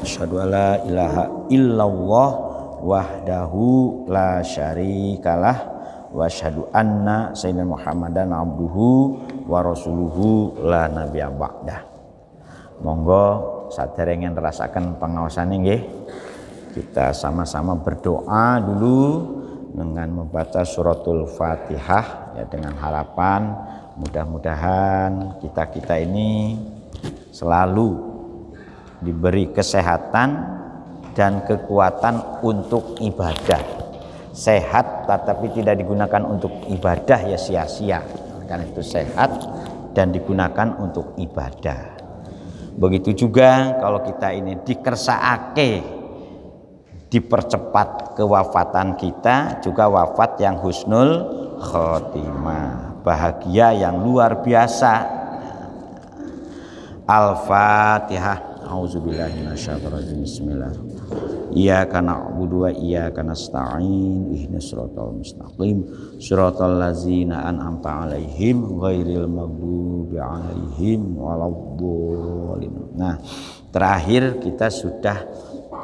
Asyhadu alla ilaha illallah wahdahu la syarikalah wa asyhadu anna sayyidina Muhammadan abduhu wa rasuluhu la nabiyya ba'dah. Monggo saderengen rasakan pengawasan nggih. Kita sama-sama berdoa dulu dengan membaca suratul Fatihah ya dengan harapan mudah-mudahan kita-kita ini selalu diberi kesehatan dan kekuatan untuk ibadah sehat tetapi tidak digunakan untuk ibadah ya sia-sia karena itu sehat dan digunakan untuk ibadah begitu juga kalau kita ini dikersaake dipercepat kewafatan kita juga wafat yang husnul khotimah bahagia yang luar biasa al-fatihah A'udzubillahi minasyaitonirrajim. Bismillah. Iyyaka na'budu wa iyyaka nasta'in. Ihdinas siratal mustaqim. Siratal ladzina an'amta 'alaihim ghairil maghdubi 'alaihim waladdallin. Nah, terakhir kita sudah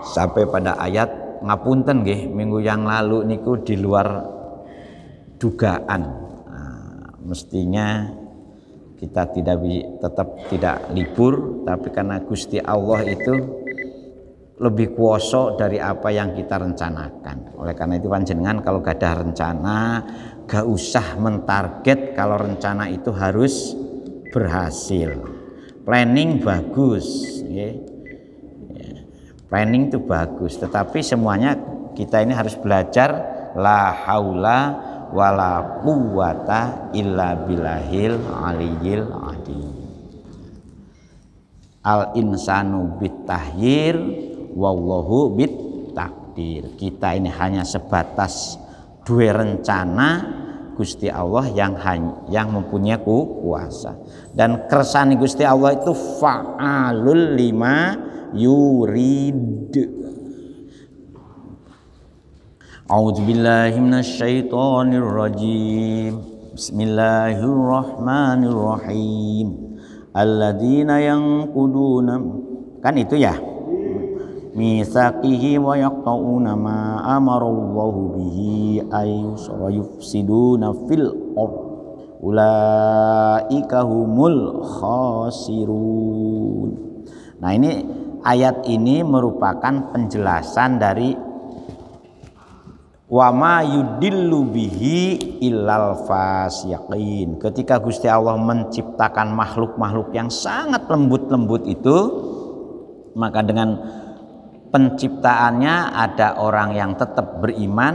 sampai pada ayat ngapunten nggih minggu yang lalu niku di luar dugaan. Nah, mestinya kita tidak tetap tidak libur tapi karena Gusti Allah itu lebih kuoso dari apa yang kita rencanakan oleh karena itu panjenengan kalau gak ada rencana gak usah mentarget kalau rencana itu harus berhasil planning bagus ya. planning itu bagus tetapi semuanya kita ini harus belajar la haula wala quwwata illa billahil aliyil adi al insanu bitahyir wallahu bit takdir kita ini hanya sebatas dua rencana Gusti Allah yang hanya, yang mempunyai kuasa dan kersani Gusti Allah itu fa'alul lima yurid أعوذ بالله من الشيطان الرجيم بسم الله الرحمن الرحيم الذين ينقضون kan itu ya misaqihi wa yaqtauna ma amara Allahu bihi ayus wa yufsiduna fil ard ulaika humul khasirun nah ini ayat ini merupakan penjelasan dari wama yudillu bihi illal fasiqin. Ketika Gusti Allah menciptakan makhluk-makhluk yang sangat lembut-lembut itu, maka dengan penciptaannya ada orang yang tetap beriman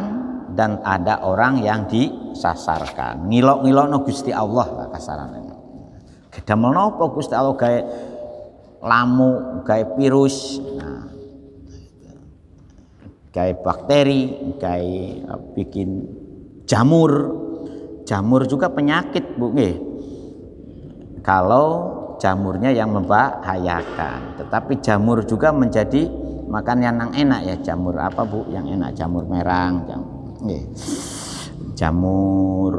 dan ada orang yang disasarkan. Ngilok-ngilok no Gusti Allah lah kasarannya. Kedamel nopo Gusti Allah gawe lamu, gawe virus. Nah, kayak bakteri, kayak eh, bikin jamur. Jamur juga penyakit, Bu Eh, Kalau jamurnya yang membahayakan, tetapi jamur juga menjadi makan yang enak ya, jamur apa Bu yang enak? Jamur merang, jamur eh, Jamur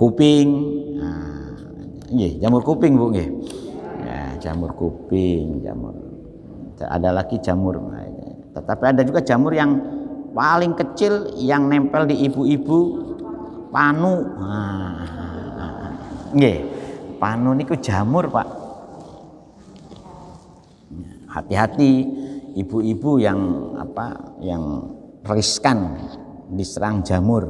kuping. Nah, eh, jamur kuping Bu Eh, jamur kuping, jamur ada lagi jamur nah, tetapi ada juga jamur yang paling kecil yang nempel di ibu-ibu panu. Nah, nggih, panu niku jamur, Pak. Hati-hati ibu-ibu yang apa yang riskan diserang jamur.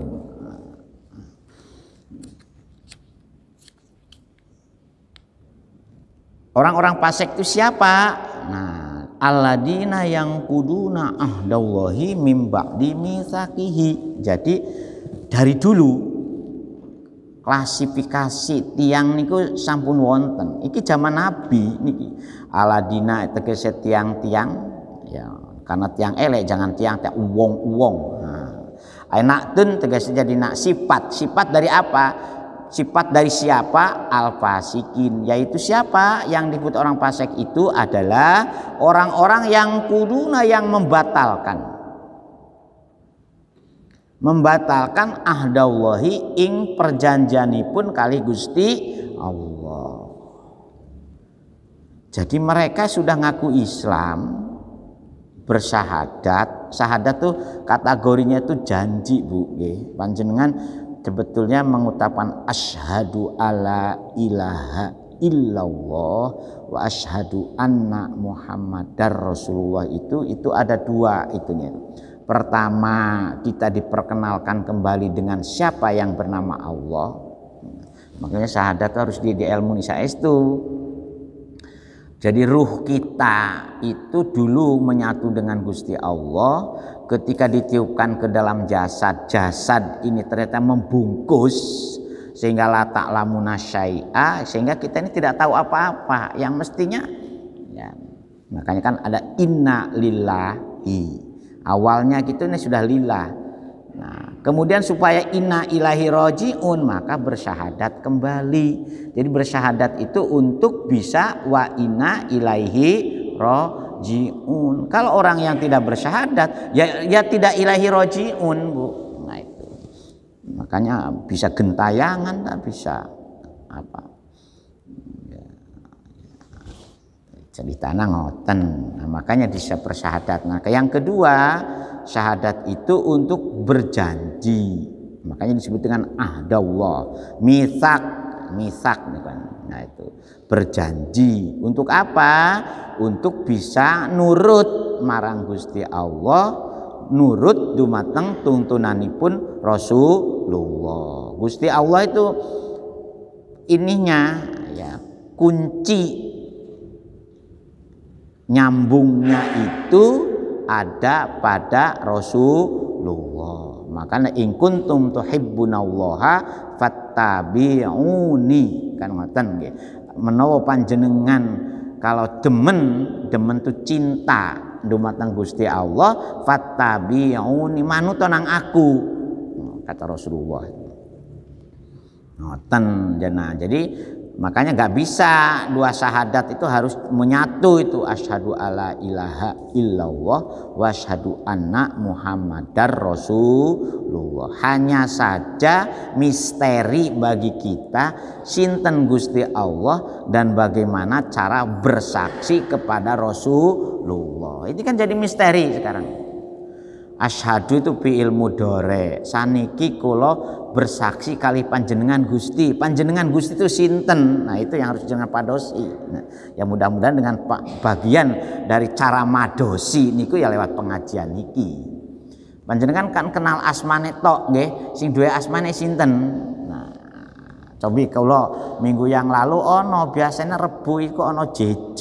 Orang-orang pasek itu siapa? Alladina yang kuduna ahdallahi mim ba'di Jadi dari dulu klasifikasi tiang niku sampun wonten. Iki zaman Nabi niki. Aladina tegese tiang-tiang ya karena tiang elek jangan tiang tiang uong-uong. Nah, enak tuh tegese jadi nak sifat. Sifat dari apa? sifat dari siapa al-fasikin yaitu siapa yang disebut orang fasik itu adalah orang-orang yang kuduna yang membatalkan membatalkan ahdallahi ing pun kali Gusti Allah jadi mereka sudah ngaku Islam bersahadat sahadat tuh kategorinya itu janji Bu panjenengan sebetulnya mengutapkan asyhadu alla ilaha illallah wa asyhadu anna muhammadar rasulullah itu itu ada dua itunya pertama kita diperkenalkan kembali dengan siapa yang bernama Allah makanya syahadat harus di, di ilmu nisa itu jadi ruh kita itu dulu menyatu dengan Gusti Allah ketika ditiupkan ke dalam jasad jasad ini ternyata membungkus sehingga latak lamuna syai'a sehingga kita ini tidak tahu apa-apa yang mestinya ya, makanya kan ada inna lillahi awalnya gitu ini sudah lillah nah kemudian supaya inna ilahi roji'un maka bersyahadat kembali jadi bersyahadat itu untuk bisa wa inna ilahi roji'un rojiun. Kalau orang yang tidak bersyahadat, ya, ya tidak ilahi rojiun, Bu. Nah itu. Makanya bisa gentayangan, tak bisa apa. Ya. Jadi tanah ngoten. Nah, makanya bisa bersyahadat. Nah, yang kedua, syahadat itu untuk berjanji. Makanya disebut dengan ahdallah, misak misak nih kan, nah itu berjanji untuk apa untuk bisa nurut marang Gusti Allah nurut dumateng tuntunanipun Rasulullah Gusti Allah itu ininya ya kunci nyambungnya itu ada pada Rasulullah. Makanya in kuntum tuhibbunallaha fattabi'uni kan ngoten nggih menawa panjenengan kalau demen demen tuh cinta dumateng Gusti Allah fattabi'uni manut nang aku hmm, kata Rasulullah ngoten jana jadi Makanya nggak bisa dua syahadat itu harus menyatu itu ashadu alla ilaha illallah wa asyhadu anna muhammadar rasulullah. Hanya saja misteri bagi kita sinten Gusti Allah dan bagaimana cara bersaksi kepada Rasulullah. Ini kan jadi misteri sekarang. Ashadu itu bi ilmu dore Saniki kulo bersaksi kali panjenengan Gusti. Panjenengan Gusti itu sinten. Nah, itu yang harus jangan padosi. Nah, ya mudah-mudahan dengan bagian dari cara madosi niku ya lewat pengajian niki. Panjenengan kan kenal asmane tok nggih, sing duwe asmane sinten? Nah, cobi kalau minggu yang lalu ono biasanya rebu iku ono JJ,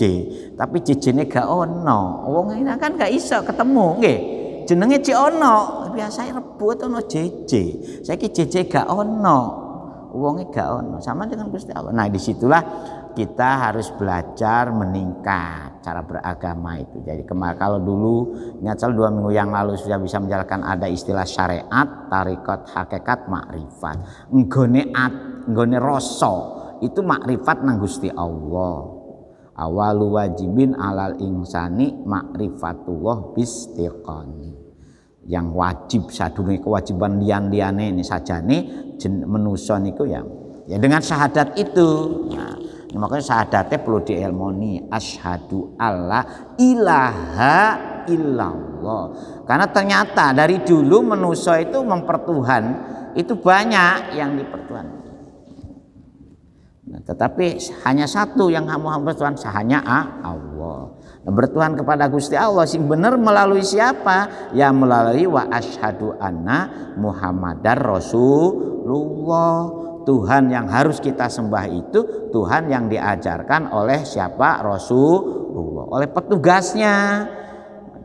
tapi JJ-ne gak ono. Wong ini kan gak iso ketemu nggih jenenge cek ono biasanya No ono saya Ki JJ gak ono uangnya gak ono sama dengan Gusti Allah nah disitulah kita harus belajar meningkat cara beragama itu jadi kemarin kalau dulu ingat selalu dua minggu yang lalu sudah bisa menjalankan ada istilah syariat tarikot hakikat makrifat nggone at nggone rasa itu makrifat nang Gusti Allah awalu wajibin alal insani makrifatullah bistiqani yang wajib sadurunge kewajiban lian-liane ini saja nih menuson niku ya ya dengan syahadat itu nah, makanya syahadatnya perlu dielmoni ashadu allah ilaha illallah karena ternyata dari dulu menuso itu mempertuhan itu banyak yang dipertuhan nah, tetapi hanya satu yang kamu hamba Tuhan sahanya ah, Allah Nah, bertuhan kepada Gusti Allah sing bener melalui siapa ya melalui wa ashadu anna Muhammadar Rasulullah Tuhan yang harus kita sembah itu Tuhan yang diajarkan oleh siapa Rasulullah oleh petugasnya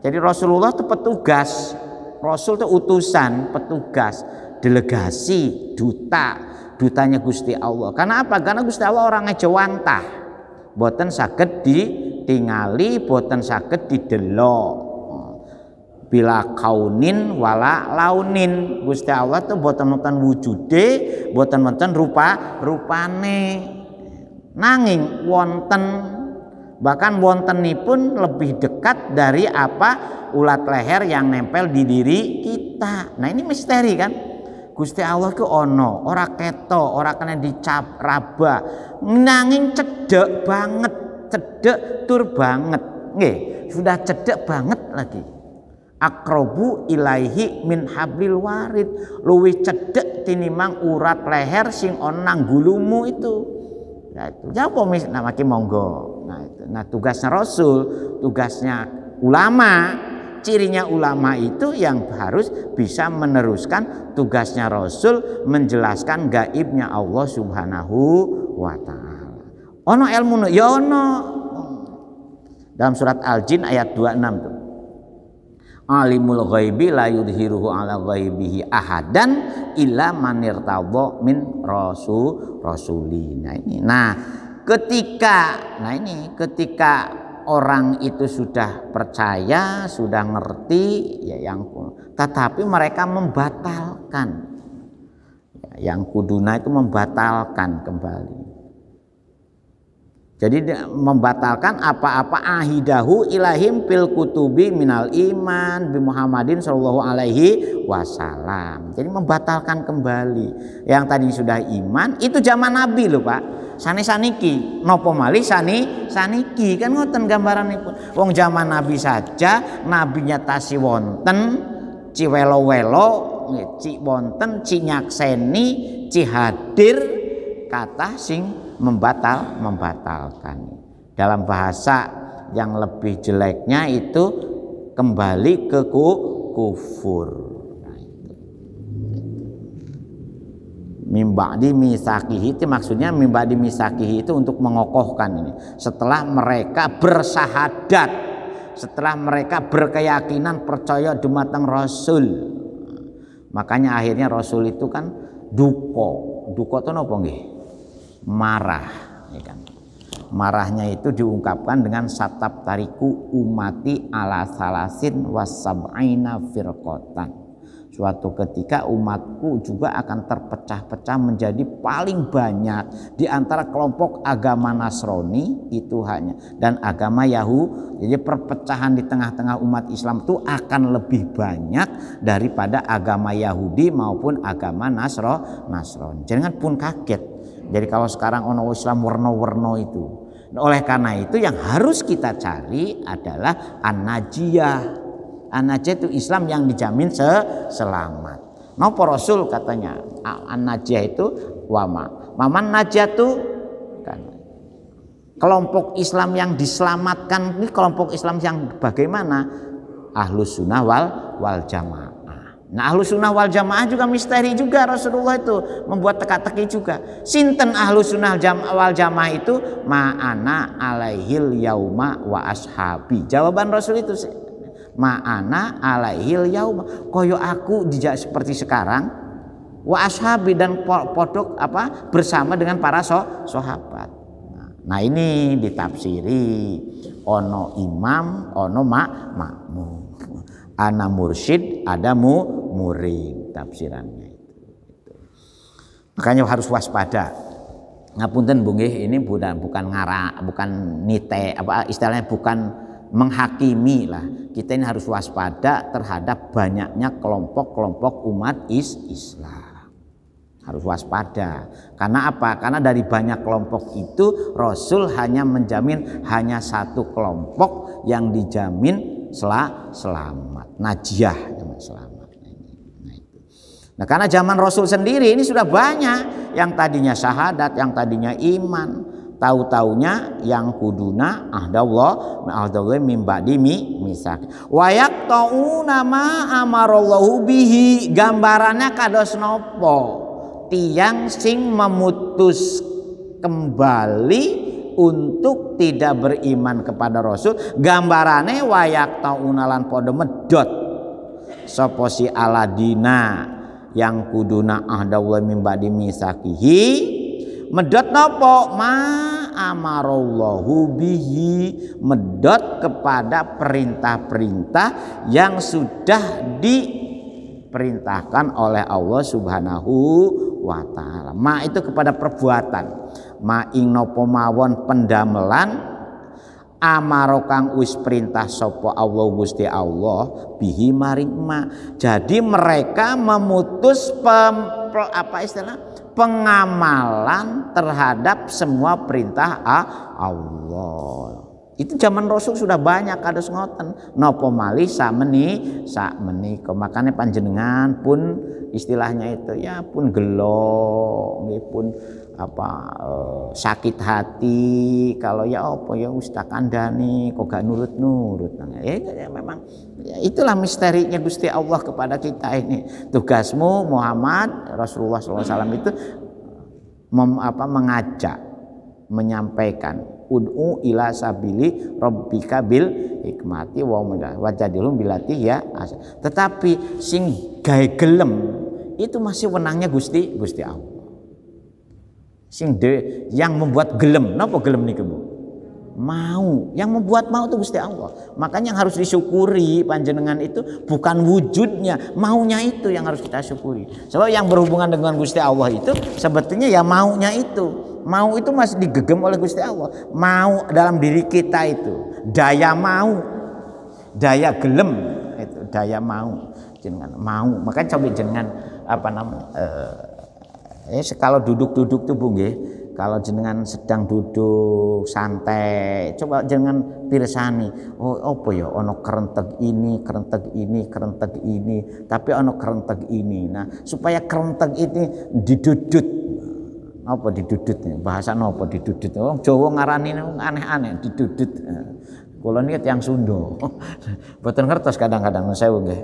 jadi Rasulullah itu petugas Rasul itu utusan petugas delegasi duta dutanya Gusti Allah karena apa karena Gusti Allah orangnya jawantah boten sakit di tingali boten sakit didelok bila kaunin wala launin Gusti Allah tuh boten wonten wujude boten wonten rupa rupane nanging wonten bahkan wonten pun lebih dekat dari apa ulat leher yang nempel di diri kita nah ini misteri kan Gusti Allah ke ono ora keto ora kena dicap raba nanging cedek banget cedek tur banget nggih sudah cedek banget lagi akrobu ilaihi min hablil warid luwi cedek tinimang urat leher sing onang gulumu itu nah itu jawab ya mis nah monggo nah itu nah tugasnya rasul tugasnya ulama cirinya ulama itu yang harus bisa meneruskan tugasnya rasul menjelaskan gaibnya Allah subhanahu wa ta'ala ono ilmu no, ya ono dalam surat al-jin ayat 26 tuh alimul ghaibi la yudhiruhu ala ghaibihi ahadan illa manirtadha min rasul rasulina ini nah ketika nah ini ketika orang itu sudah percaya sudah ngerti ya yang tetapi mereka membatalkan ya, yang kuduna itu membatalkan kembali jadi membatalkan apa-apa ahidahu ilahim fil kutubi minal iman bi Muhammadin sallallahu alaihi wasallam. Jadi membatalkan kembali yang tadi sudah iman itu zaman Nabi loh Pak. Sani saniki nopo mali sani saniki kan ngoten itu. Wong zaman Nabi saja nabinya tasi wonten ciwelo-welo ci wonten cinyakseni cihadir kata sing membatal membatalkan dalam bahasa yang lebih jeleknya itu kembali ke ku, kufur nah, mimba di misakihi itu maksudnya di misakihi itu untuk mengokohkan ini setelah mereka bersahadat setelah mereka berkeyakinan percaya dumateng rasul makanya akhirnya rasul itu kan duko duko itu apa nggih marah ya kan marahnya itu diungkapkan dengan satap tariku umati ala salasin wasab'aina firkotan. suatu ketika umatku juga akan terpecah-pecah menjadi paling banyak di antara kelompok agama Nasrani itu hanya dan agama Yahudi jadi perpecahan di tengah-tengah umat Islam itu akan lebih banyak daripada agama Yahudi maupun agama Nasro Nasrani jangan pun kaget jadi kalau sekarang ono Islam warna-warna itu. Nah, oleh karena itu yang harus kita cari adalah an Anajiyah itu Islam yang dijamin selamat. Nopo Rasul katanya anajiyah itu wama. Maman najiyah itu kan. Kelompok Islam yang diselamatkan ini kelompok Islam yang bagaimana? Ahlus sunnah wal, wal jamaah. Nah ahlu sunnah wal jamaah juga misteri juga Rasulullah itu membuat teka-teki juga. Sinten ahlu sunnah wal jamaah itu ma'ana alaihil yauma wa ashabi. Jawaban Rasul itu ma'ana alaihil yauma. Koyo aku dijak seperti sekarang wa ashabi dan podok apa bersama dengan para so, sahabat. Nah ini ditafsiri ono imam ono mak makmum. Ana mursyid ada mu murid tafsirannya itu. Gitu. Makanya harus waspada. Ngapunten bungih ini bukan bukan ngara, bukan nite apa istilahnya bukan menghakimi lah. Kita ini harus waspada terhadap banyaknya kelompok-kelompok umat is Islam harus waspada. Karena apa? Karena dari banyak kelompok itu Rasul hanya menjamin hanya satu kelompok yang dijamin sel selamat, najiyah ya, selamat. Nah, karena zaman Rasul sendiri ini sudah banyak yang tadinya syahadat, yang tadinya iman, tahu-taunya yang kuduna ahdallah ahdallah mimba dimi misak wayak tau nama amarallahu bihi gambarannya kados nopo tiang sing memutus kembali untuk tidak beriman kepada Rasul gambarannya wayak taunalan podo medot soposi aladina yang kuduna ahdawla min ba'di misakihi medot nopo ma amarallahu bihi medot kepada perintah-perintah yang sudah diperintahkan oleh Allah Subhanahu wa taala. Ma itu kepada perbuatan. Ma ing nopo mawon pendamelan Amarokang kang wis perintah sopo Allah Gusti Allah bihi maring ma. Jadi mereka memutus pem, apa istilah pengamalan terhadap semua perintah Allah. Itu zaman Rasul sudah banyak kados ngoten. Nopo meni sa meni, Makane panjenengan pun istilahnya itu ya pun gelo nggih pun apa eh, sakit hati kalau ya apa ya Ustaz kandani kok gak nurut-nurut. Nah, ya, ya memang ya, itulah misterinya Gusti Allah kepada kita ini. Tugasmu Muhammad Rasulullah SAW itu mem, apa, mengajak menyampaikan ud'u ila sabili rabbika bil hikmati wa wajadilum bilati ya asa. tetapi sing gae gelem itu masih wenangnya Gusti Gusti Allah sing de, yang membuat gelem napa gelem niku Bu mau. Yang membuat mau itu Gusti Allah. Makanya yang harus disyukuri panjenengan itu bukan wujudnya, maunya itu yang harus kita syukuri. Sebab yang berhubungan dengan Gusti Allah itu sebetulnya ya maunya itu. Mau itu masih digegem oleh Gusti Allah. Mau dalam diri kita itu daya mau, daya gelem itu daya mau jenengan mau. Makanya coba jenengan apa namanya eh, eh kalau duduk-duduk tuh Bung kalau jenengan sedang duduk santai, coba jenengan pirsani. Oh, apa ya ono kerentek ini, kerentek ini, kerentek ini, tapi ono kerentek ini. Nah, supaya kerentek ini didudut apa didudut bahasa apa didudut wong Jawa ngarani aneh-aneh didudut kula niat yang Sunda boten ngertos kadang-kadang saya nggih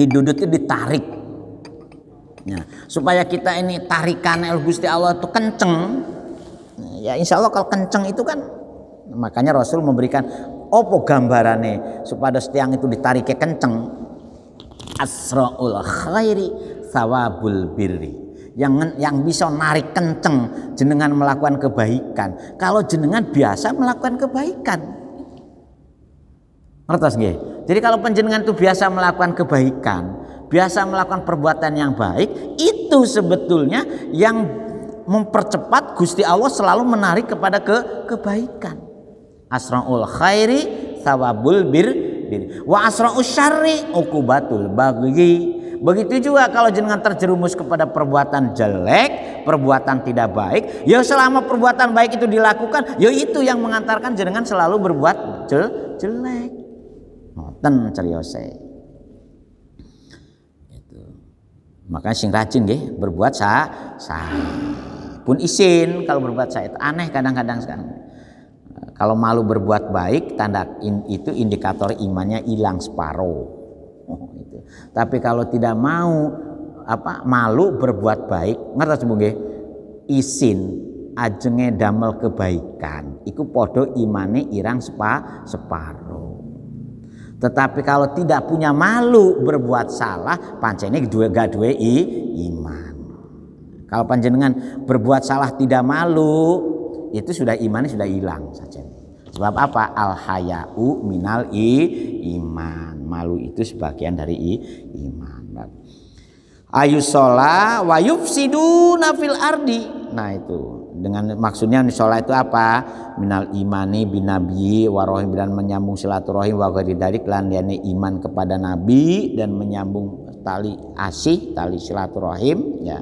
itu ditarik Ya. Supaya kita ini tarikan el Gusti Allah itu kenceng. Ya insya Allah kalau kenceng itu kan makanya Rasul memberikan opo gambarane supaya setiang itu ditariknya kenceng. Asra'ul khairi sawabul birri yang yang bisa narik kenceng jenengan melakukan kebaikan kalau jenengan biasa melakukan kebaikan ngertos nggih jadi kalau penjenengan itu biasa melakukan kebaikan biasa melakukan perbuatan yang baik, itu sebetulnya yang mempercepat Gusti Allah selalu menarik kepada ke kebaikan. Asraul khairi sawabul bir, bir. wa asraul syari ukubatul bagi. Begitu juga kalau jenengan terjerumus kepada perbuatan jelek, perbuatan tidak baik, ya selama perbuatan baik itu dilakukan, ya itu yang mengantarkan jenengan selalu berbuat jelek. Ngoten ceriose. Makanya sing rajin nggih berbuat sah sah. Pun isin kalau berbuat sah itu aneh kadang-kadang sekarang. Eh, kalau malu berbuat baik tanda in, itu indikator imannya hilang separuh. Oh, itu. Tapi kalau tidak mau apa malu berbuat baik, ngerti sembuh nggih? Isin ajenge damel kebaikan iku podo imane irang sepa separuh tetapi kalau tidak punya malu berbuat salah, ini dua gak dua i iman. Kalau panjenengan berbuat salah tidak malu, itu sudah imannya sudah hilang saja. Sebab apa? Al hayau minal i iman. Malu itu sebagian dari i iman. Nah. Ayusola wayufsidu nafil ardi. Nah itu dengan maksudnya sholat itu apa minal imani binabi warohim dan menyambung silaturahim wa dari lan iman kepada nabi dan menyambung tali asih tali silaturahim ya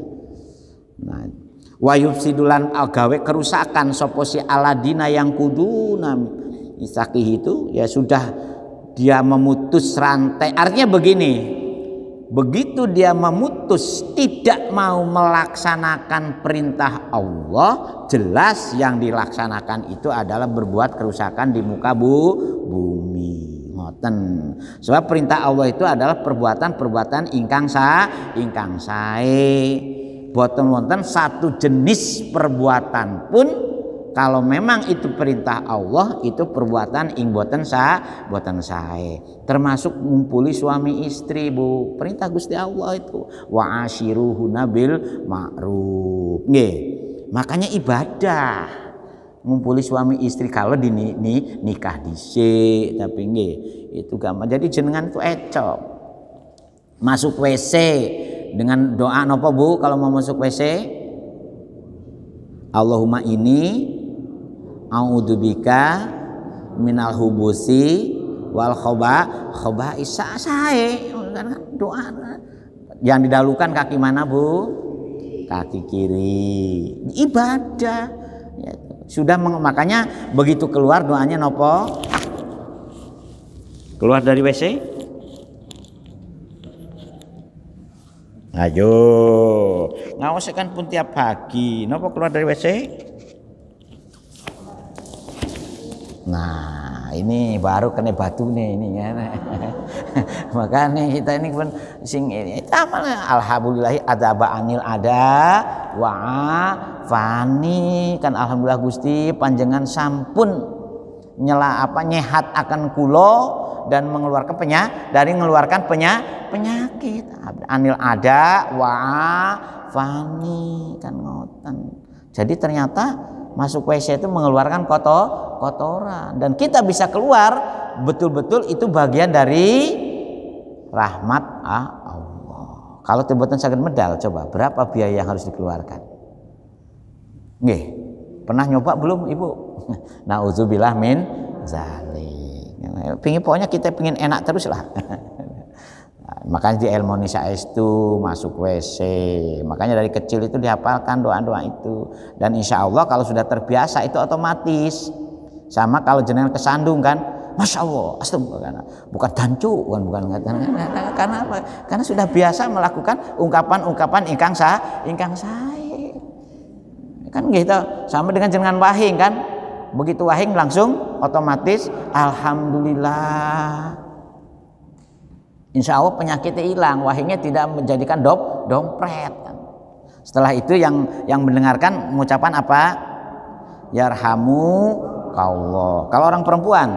nah wa yufsidulan agawe kerusakan sapa si aladina yang kudu kuduna isakih itu ya sudah dia memutus rantai artinya begini begitu dia memutus tidak mau melaksanakan perintah Allah jelas yang dilaksanakan itu adalah berbuat kerusakan di muka bu, bumi ngoten sebab perintah Allah itu adalah perbuatan-perbuatan ingkang sa ingkang sae boten wonten satu jenis perbuatan pun kalau memang itu perintah Allah itu perbuatan ing boten sa boten sae termasuk ngumpuli suami istri Bu perintah Gusti Allah itu wa asyiruhu nabil ma'ruf nggih makanya ibadah ngumpuli suami istri kalau di ni, nikah nikah dhisik tapi nggih itu gampang jadi jenengan tuh ecok masuk WC dengan doa nopo Bu kalau mau masuk WC Allahumma ini A'udzubika minal hubusi wal khoba khoba isa sae doa yang didalukan kaki mana bu kaki kiri ibadah ya, sudah makanya begitu keluar doanya nopo keluar dari wc ayo ngawasikan pun tiap pagi nopo keluar dari wc Nah, ini baru kena batu nih ini maka Makanya kita ini pun sing ini lah alhamdulillah ada anil ada wa fani kan alhamdulillah Gusti panjenengan sampun nyela apa nyehat akan kulo dan mengeluarkan penyak dari mengeluarkan penyak penyakit anil ada wa fani kan ngoten. Jadi ternyata masuk WC itu mengeluarkan kotor, kotoran dan kita bisa keluar betul-betul itu bagian dari rahmat ah, Allah. Kalau tebatan sakit medal coba berapa biaya yang harus dikeluarkan? Nggih. Pernah nyoba belum Ibu? Nauzubillah min zalim. Pingin pokoknya kita pingin enak terus lah. makanya di ilmu nisa itu masuk WC makanya dari kecil itu dihafalkan doa-doa itu dan insya Allah kalau sudah terbiasa itu otomatis sama kalau jenengan kesandung kan Masya Allah astagfirullah bukan dancu bukan bukan karena apa karena sudah biasa melakukan ungkapan-ungkapan ingkang sah ingkang sae kan gitu sama dengan jenengan wahing kan begitu wahing langsung otomatis alhamdulillah Insya Allah penyakitnya hilang, wahinya tidak menjadikan dop dompret. Setelah itu yang yang mendengarkan mengucapkan apa? Yarhamu kaulah. Kalau orang perempuan,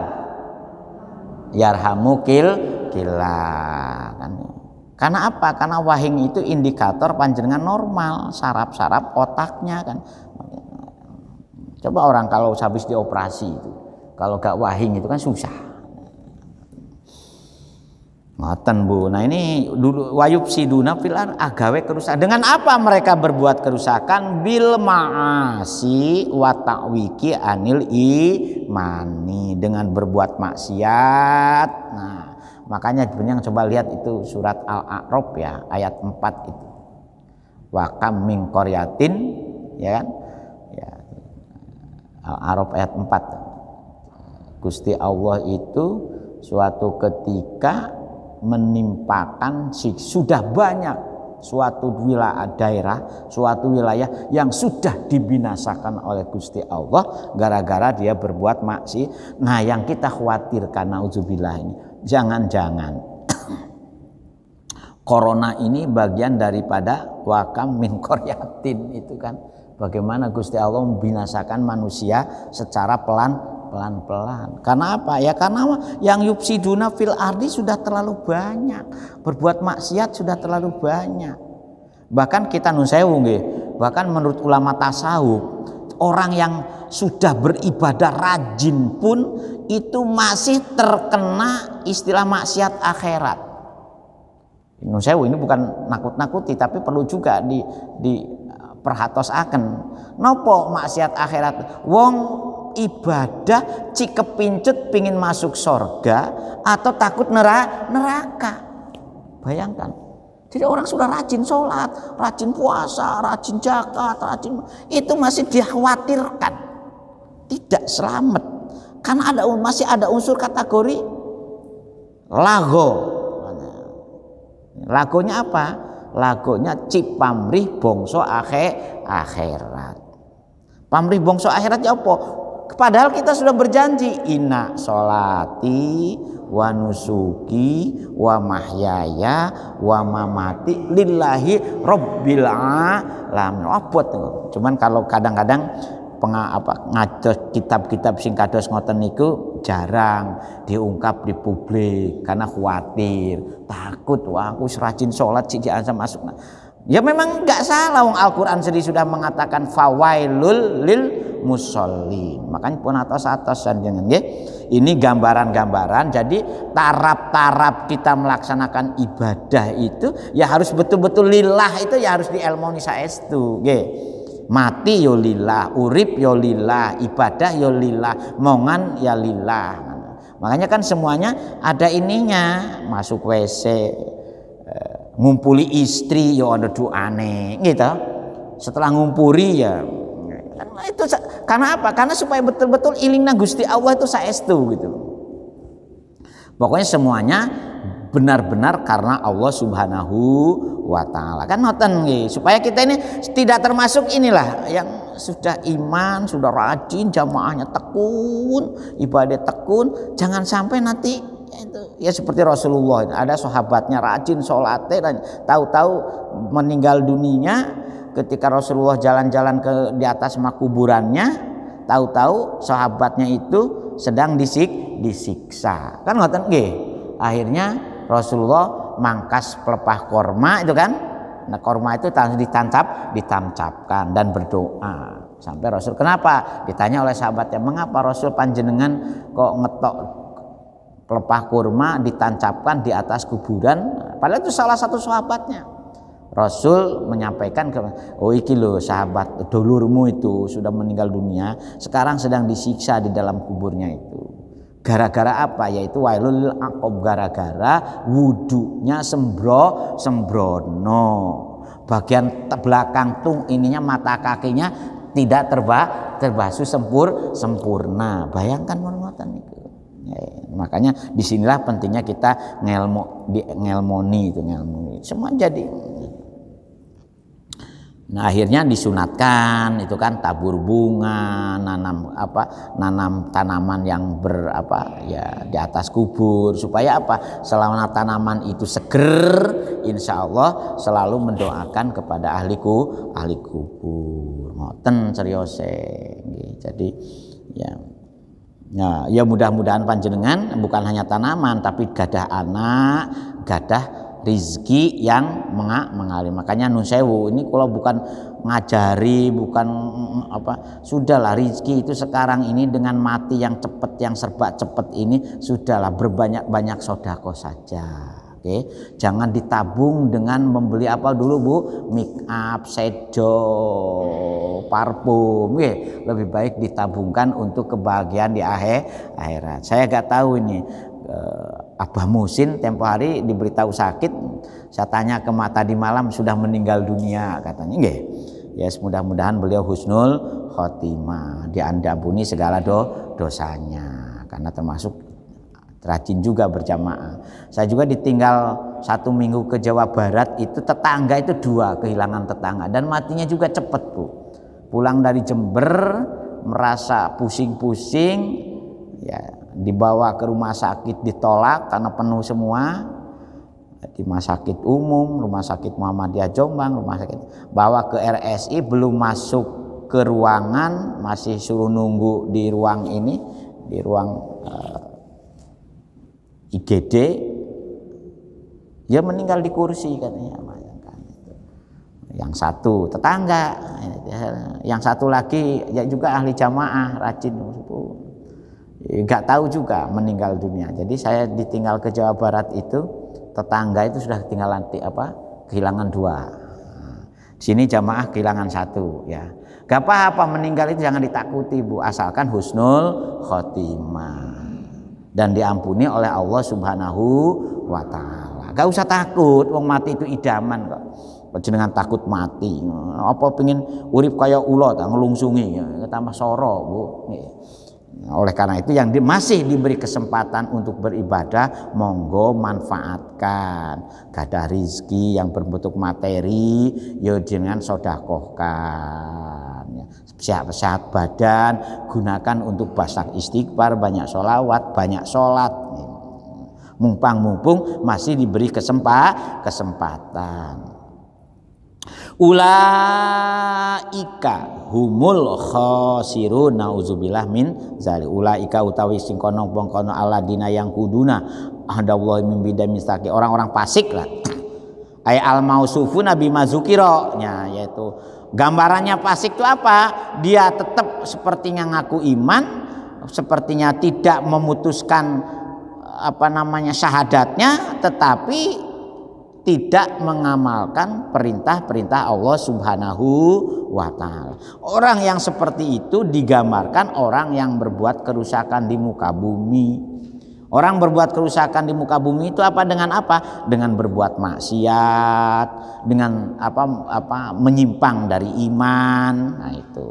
yarhamu kil kila. Kan? Karena apa? Karena wahing itu indikator panjenengan normal, sarap sarap otaknya kan. Coba orang kalau habis dioperasi itu, kalau gak wahing itu kan susah Ngoten Bu. Nah ini dulu wayub siduna filan agawe kerusakan. Dengan apa mereka berbuat kerusakan? Bil maasi watawiki anil imani. Dengan berbuat maksiat. Nah makanya yang coba lihat itu surat Al-A'raf ya ayat 4 itu. Wa kam min ya kan? Ya. Al-A'raf ayat 4. Gusti Allah itu suatu ketika menimpakan sudah banyak suatu wilayah eh, daerah, suatu wilayah yang sudah dibinasakan oleh Gusti Allah gara-gara dia berbuat maksi. Nah, yang kita khawatirkan nauzubillah ini, jangan-jangan corona ini bagian daripada wakam min koryatin itu kan. Bagaimana Gusti Allah membinasakan manusia secara pelan pelan-pelan. Karena apa? Ya karena yang duna fil ardi sudah terlalu banyak. Berbuat maksiat sudah terlalu banyak. Bahkan kita nusewu bahkan menurut ulama tasawuf, orang yang sudah beribadah rajin pun itu masih terkena istilah maksiat akhirat. Nusewu ini bukan nakut-nakuti tapi perlu juga di di eh, perhatos akan nopo maksiat akhirat wong ibadah cikepincut pingin masuk sorga atau takut neraka neraka bayangkan jadi orang sudah rajin sholat, rajin puasa, rajin zakat, rajin itu masih dikhawatirkan tidak selamat karena ada masih ada unsur kategori lago. Lagonya apa? Lagonya cipamrih bongso akhir akhirat. Pamrih bongso akhirat ya apa? Padahal kita sudah berjanji inna solati wa nusuki wa mahyaya wa mamati lillahi rabbil alamin. Cuman kalau kadang-kadang apa ngados kitab-kitab sing kados ngoten niku jarang diungkap di publik karena khawatir, takut wah aku serajin sholat cici asam masuk. Ya memang nggak salah wong Al-Qur'an sendiri sudah mengatakan fawailul lil musallin. Makanya pun atas-atasan jangan ya. Ini gambaran-gambaran. Jadi taraf-taraf kita melaksanakan ibadah itu ya harus betul-betul lillah itu ya harus dielmoni saestu ya. Mati yo lillah, urip yo ya lillah, ibadah yo ya lillah, mongan ya lillah. Makanya kan semuanya ada ininya, masuk WC, eh, ngumpuli istri yo ya ada doane gitu. Setelah ngumpuri ya karena itu karena apa? Karena supaya betul-betul ilingna Gusti Allah itu saestu gitu. Pokoknya semuanya benar-benar karena Allah Subhanahu wa taala. Kan noten nggih, supaya kita ini tidak termasuk inilah yang sudah iman, sudah rajin, jamaahnya tekun, ibadah tekun, jangan sampai nanti ya seperti Rasulullah ada sahabatnya rajin sholatnya dan tahu-tahu meninggal dunia ketika Rasulullah jalan-jalan ke di atas makuburannya tahu-tahu sahabatnya itu sedang disik disiksa kan ngoten nggih akhirnya Rasulullah mangkas pelepah korma itu kan nah korma itu ditancap ditancapkan dan berdoa sampai Rasul kenapa ditanya oleh sahabatnya mengapa Rasul panjenengan kok ngetok pelepah kurma ditancapkan di atas kuburan padahal itu salah satu sahabatnya Rasul menyampaikan ke oh iki lo sahabat dulurmu itu sudah meninggal dunia sekarang sedang disiksa di dalam kuburnya itu gara-gara apa yaitu wailul akob gara-gara wudhunya sembro sembrono bagian belakang tung ininya mata kakinya tidak terba terbasuh sempur sempurna bayangkan muatan itu Ya, makanya disinilah pentingnya kita ngelmo di ngelmoni itu ngelmoni semua jadi Nah, akhirnya disunatkan itu kan tabur bunga, nanam apa? nanam tanaman yang ber apa ya di atas kubur supaya apa? selama tanaman itu seger, insya Allah selalu mendoakan kepada ahliku ahli kubur. Ngoten seriose Jadi ya Nah, ya mudah-mudahan panjenengan bukan hanya tanaman tapi gadah anak, gadah rizki yang mengalir makanya nun sewu ini kalau bukan ngajari bukan mm, mm, apa sudahlah rizki itu sekarang ini dengan mati yang cepat yang serba cepat ini sudahlah berbanyak-banyak sodako saja Oke, okay. jangan ditabung dengan membeli apa dulu Bu? Make up, sejo, parfum. Oke, ya. okay. lebih baik ditabungkan untuk kebahagiaan di akhir akhirat. Saya nggak tahu ini eh, Abah Musin tempo hari diberitahu sakit saya tanya ke mata di malam sudah meninggal dunia katanya nggih ya yes, mudah-mudahan beliau husnul khotimah diandabuni segala do dosanya karena termasuk rajin juga berjamaah saya juga ditinggal satu minggu ke Jawa Barat itu tetangga itu dua kehilangan tetangga dan matinya juga cepet bu pulang dari Jember merasa pusing-pusing ya dibawa ke rumah sakit ditolak karena penuh semua di rumah sakit umum, rumah sakit Muhammadiyah Jombang, rumah sakit bawa ke RSI belum masuk ke ruangan masih suruh nunggu di ruang ini di ruang uh, eh, IGD ya meninggal di kursi katanya yang satu tetangga yang satu lagi ya juga ahli jamaah rajin nggak tahu juga meninggal dunia. Jadi saya ditinggal ke Jawa Barat itu tetangga itu sudah tinggal nanti apa kehilangan dua. sini jamaah kehilangan satu ya. Gak apa-apa meninggal itu jangan ditakuti bu asalkan husnul khotimah dan diampuni oleh Allah Subhanahu wa taala. Gak usah takut, wong mati itu idaman kok. Jenengan takut mati. Apa pengen urip kaya ula ta ngelungsungi, tambah soro, Bu. Nah, oleh karena itu yang di, masih diberi kesempatan untuk beribadah monggo manfaatkan. Gada rizki yang berbentuk materi yo ya dengan sodakohkan. Ya. Sehat, sehat badan gunakan untuk basak istighfar, banyak sholawat, banyak sholat. Mumpang-mumpung masih diberi kesempa kesempatan ulaika humul khosiru nauzubillah min zali ulaika utawi sing kono bongkono aladina yang kuduna ada Allah mimbida mistaki orang-orang pasik lah ay al mausufu nabi mazukiro ya yaitu gambarannya pasik itu apa dia tetap sepertinya ngaku iman sepertinya tidak memutuskan apa namanya syahadatnya tetapi tidak mengamalkan perintah-perintah Allah Subhanahu wa taala. Orang yang seperti itu digambarkan orang yang berbuat kerusakan di muka bumi. Orang berbuat kerusakan di muka bumi itu apa dengan apa? Dengan berbuat maksiat, dengan apa apa menyimpang dari iman. Nah itu.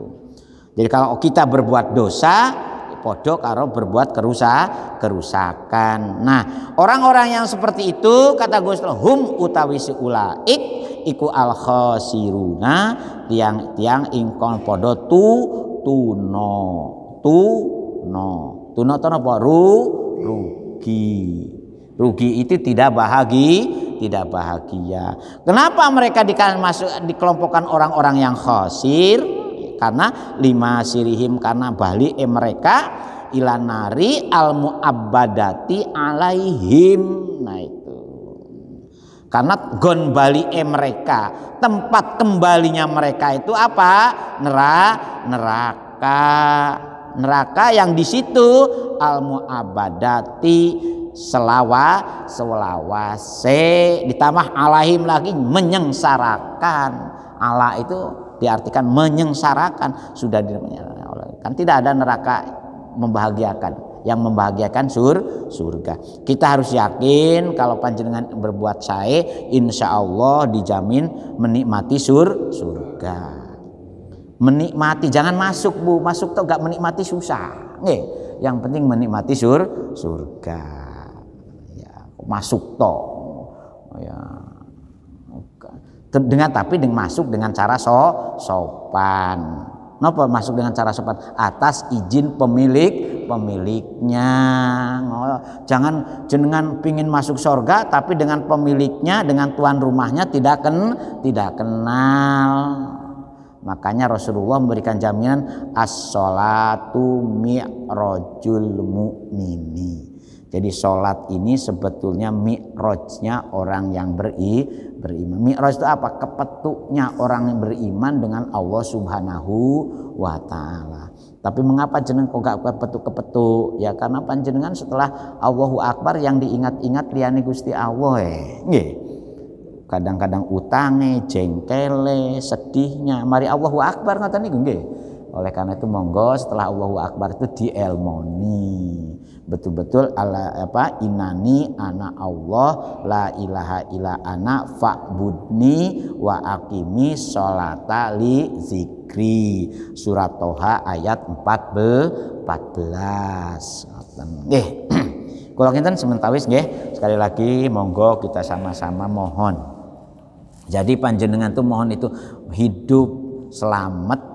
Jadi kalau kita berbuat dosa, podok karo berbuat kerusak kerusakan. Nah, orang-orang yang seperti itu kata Gus hum utawi siulaik iku al khasiruna tiang-tiang ingkon podo tu tuno tuno tuno tuno apa ru rugi rugi itu tidak bahagi tidak bahagia. Kenapa mereka di, masuk dikelompokkan orang-orang yang khosir? karena lima sirihim karena bali eh, mereka ilanari almu abadati alaihim nah itu karena gon bali eh, mereka tempat kembalinya mereka itu apa neraka neraka neraka yang di situ al muabbadati selawa se ditambah alaihim lagi menyengsarakan Allah itu diartikan menyengsarakan sudah kan tidak ada neraka membahagiakan yang membahagiakan sur surga kita harus yakin kalau panjenengan berbuat saya insya Allah dijamin menikmati sur surga menikmati jangan masuk bu masuk tuh gak menikmati susah nge yang penting menikmati sur surga ya masuk toh ya dengan tapi dengan masuk dengan cara so sopan Napa masuk dengan cara sopan atas izin pemilik pemiliknya. Oh, jangan jenengan pingin masuk surga tapi dengan pemiliknya dengan tuan rumahnya tidak ken tidak kenal. Makanya Rasulullah memberikan jaminan as-salatu mi'rajul mu'mini. Jadi salat ini sebetulnya mi'rajnya orang yang beri beriman. Mi'raj itu apa? Kepetuknya orang yang beriman dengan Allah Subhanahu wa taala. Tapi mengapa jeneng kok gak kepetuk-kepetuk? Ya karena panjenengan setelah Allahu Akbar yang diingat-ingat liyane Gusti Allah eh. Nggih. Kadang-kadang utange, jengkele, sedihnya. Mari Allahu Akbar ngoten niku nggih. Oleh karena itu monggo setelah Allahu Akbar itu dielmoni betul-betul ala apa inani anak Allah la ilaha illa ana fa'budni wa aqimi sholata li zikri surat Toha ayat 14 14 nggih kula kinten sementawis nggih sekali lagi monggo kita sama-sama mohon jadi panjenengan tuh mohon itu hidup selamat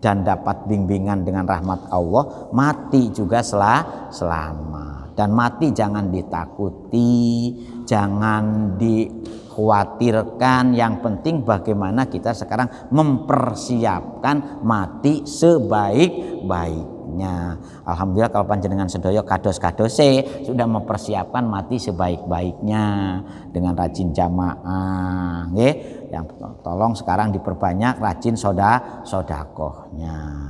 dan dapat bimbingan dengan rahmat Allah mati juga selah selama dan mati jangan ditakuti jangan dikhawatirkan yang penting bagaimana kita sekarang mempersiapkan mati sebaik-baiknya Alhamdulillah kalau panjenengan sedoyo kados-kadose sudah mempersiapkan mati sebaik-baiknya dengan rajin jamaah yang tolong sekarang diperbanyak rajin soda sodakohnya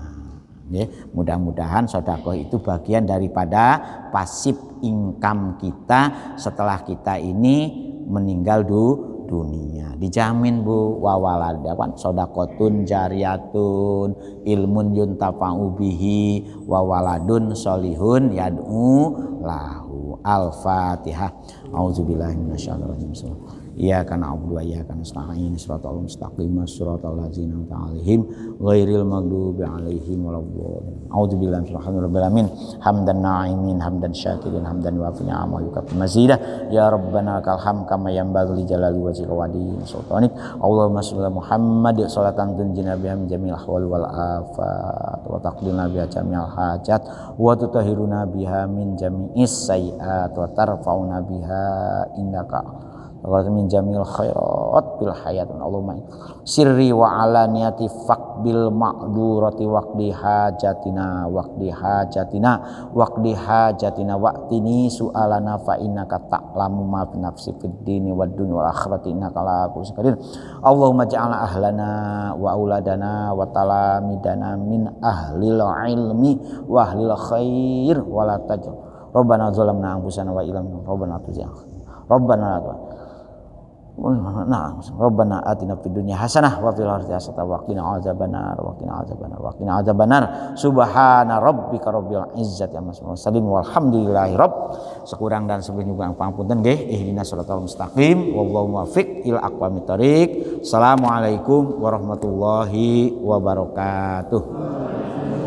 mudah-mudahan sodakoh itu bagian daripada pasif income kita setelah kita ini meninggal du dunia dijamin bu wawaladawan, ya kan sodakotun jariatun ilmun yunta ubihi wawaladun solihun yad'u lahu al-fatihah auzubillahi minasyaitonir rajim Ya kana abdu wa iyyaka nasta'in shiratal mustaqim shiratal ladzina an'amta 'alaihim ghairil maghdubi 'alaihim waladdallin a'udzu billahi minasyaitonir rabbil amin hamdan na'imin hamdan syakirin hamdan wa fi ni'ama yukat mazidah ya rabbana lakal hamd kama yanbaghi li jalali wajhika wa din sultanik Allahumma shalli Muhammad salatan tunji nabi min jamil ahwal wal afat wa taqdilna biha jamil hajat wa tutahhiruna biha min jami'is sayiat wa nabi ha innaka Allah min jamil khairat bil hayat Allahumma sirri wa niyati faqbil ma'durati waqdi hajatina waqdi hajatina waqdi hajatina waqtini su'alana fa innaka ta'lamu ma fi nafsi fid dini wad dunya wal akhirati innaka la qadir Allahumma ja'alna ahlana wa auladana wa talamidana min ahlil ilmi wa ahlil khair wa la tajal Rabbana zalamna anfusana wa ilam Rabbana tuzigh Rabbana la Nah, Rabbana atina hasanah wa fil akhirati hasanah wa qina azabannar wa qina Subhana rabbika rabbil izzati amma yasifun. Salim walhamdulillahi Sekurang dan Assalamualaikum warahmatullahi wabarakatuh.